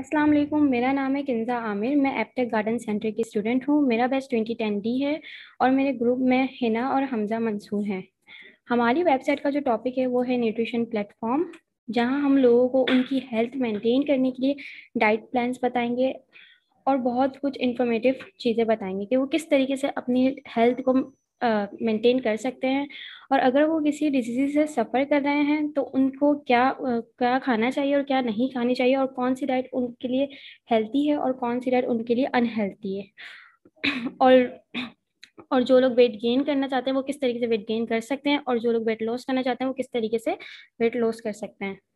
अस्सलाम वालेकुम मेरा नाम है किंजा आमिर मैं एपटेक गार्डन सेंटर की स्टूडेंट हूँ मेरा बैच ट्वेंटी टेन डी है और मेरे ग्रुप में हिना और हमजा मंसूर हैं हमारी वेबसाइट का जो टॉपिक है वो है न्यूट्रिशन प्लेटफॉर्म जहाँ हम लोगों को उनकी हेल्थ मेंटेन करने के लिए डाइट प्लान्स बताएंगे और बहुत कुछ इंफॉर्मेटिव चीज़ें बताएंगे कि वो किस तरीके से अपनी हेल्थ को मेंटेन कर सकते हैं और अगर वो किसी डिजीज से सफ़र कर रहे हैं तो उनको क्या क्या खाना चाहिए और क्या नहीं खानी चाहिए और कौन सी डाइट उनके लिए हेल्थी है और कौन सी डाइट उनके लिए अनहेल्थी है और और जो लोग वेट गेन करना चाहते हैं वो किस तरीके से वेट गेन कर सकते हैं और जो लोग वेट लॉस करना चाहते हैं वो किस तरीके से वेट लॉस कर सकते हैं